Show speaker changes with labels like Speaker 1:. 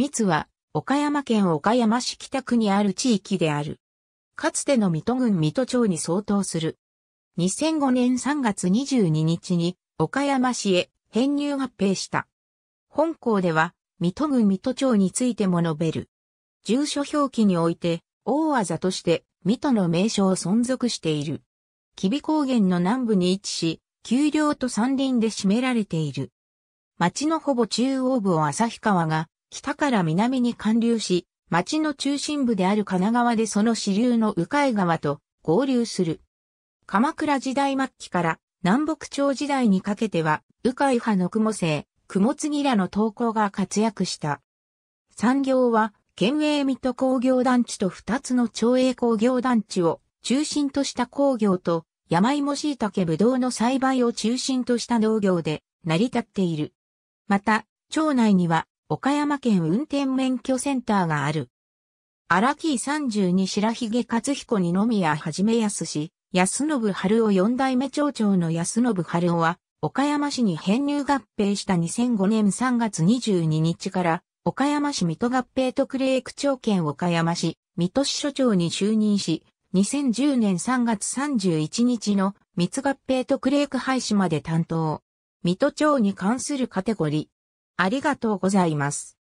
Speaker 1: 密は、岡山県岡山市北区にある地域である。かつての水戸郡水戸町に相当する。2005年3月22日に岡山市へ編入合併した。本校では、水戸郡水戸町についても述べる。住所表記において、大技として水戸の名称を存続している。吉備高原の南部に位置し、丘陵と山林で占められている。町のほぼ中央部を旭川が北から南に貫流し、町の中心部である神奈川でその支流の鵜飼川と合流する。鎌倉時代末期から南北朝時代にかけては、鵜飼派の雲生、雲継らの投稿が活躍した。産業は、県営水戸工業団地と二つの町営工業団地を中心とした工業と、山芋椎茸ぶどうの栽培を中心とした農業で成り立っている。また、町内には岡山県運転免許センターがある。荒木32白髭勝彦二宮はじめやすし、安信春夫四代目町長の安信春夫は、岡山市に編入合併した2005年3月22日から、岡山市水戸合併特例区長兼岡山市水戸市所長に就任し、2010年3月31日の三合併特例区廃止まで担当。水戸町に関するカテゴリありがとうございます。